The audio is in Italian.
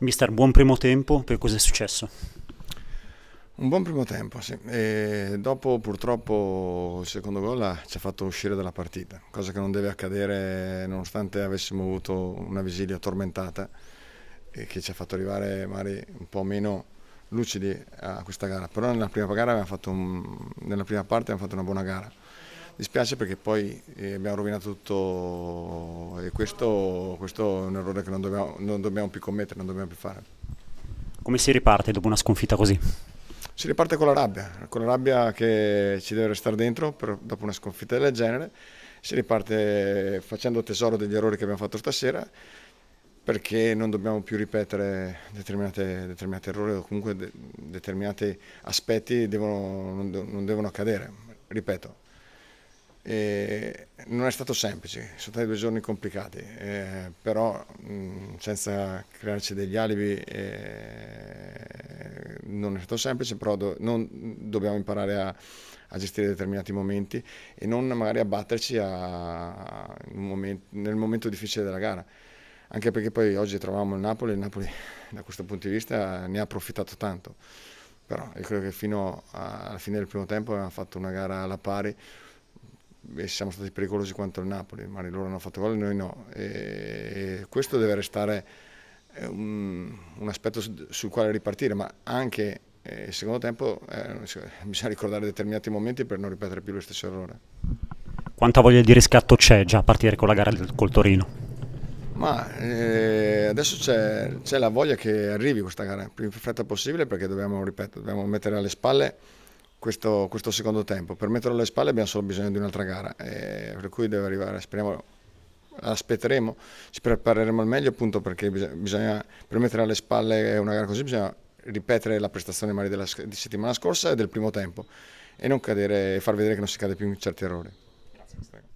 Mister, buon primo tempo, per cosa è successo? Un buon primo tempo, sì. E dopo purtroppo il secondo gol ci ha fatto uscire dalla partita, cosa che non deve accadere nonostante avessimo avuto una vigilia tormentata e che ci ha fatto arrivare magari un po' meno lucidi a questa gara. Però nella prima, gara fatto un... nella prima parte abbiamo fatto una buona gara dispiace perché poi eh, abbiamo rovinato tutto e questo, questo è un errore che non dobbiamo, non dobbiamo più commettere, non dobbiamo più fare. Come si riparte dopo una sconfitta così? Si riparte con la rabbia, con la rabbia che ci deve restare dentro per, dopo una sconfitta del genere, si riparte facendo tesoro degli errori che abbiamo fatto stasera perché non dobbiamo più ripetere determinati errori o comunque de, determinati aspetti devono, non, non devono accadere, ripeto. E non è stato semplice, sono stati due giorni complicati, eh, però mh, senza crearci degli alibi eh, non è stato semplice, però do, non, dobbiamo imparare a, a, gestire determinati momenti e non magari abbatterci a, a momento, nel momento difficile della gara, anche perché poi oggi trovavamo il Napoli e il Napoli da questo punto di vista ne ha approfittato tanto, però io credo che fino alla fine del primo tempo abbiamo fatto una gara alla pari siamo stati pericolosi quanto il Napoli, ma loro hanno fatto gol e noi no. E questo deve restare eh, un, un aspetto sul quale ripartire, ma anche eh, il secondo tempo eh, bisogna ricordare determinati momenti per non ripetere più lo stesso errore. Quanta voglia di riscatto c'è già a partire con la gara del, col Torino? Ma eh, adesso c'è la voglia che arrivi questa gara più in fretta possibile perché dobbiamo, ripeto, dobbiamo mettere alle spalle questo, questo, secondo tempo. Per metterlo alle spalle abbiamo solo bisogno di un'altra gara, eh, per cui deve arrivare, speriamo, aspetteremo, ci prepareremo al meglio appunto perché bisogna, per mettere alle spalle una gara così bisogna ripetere la prestazione magari della di settimana scorsa e del primo tempo e non cadere, e far vedere che non si cade più in certi errori. Grazie.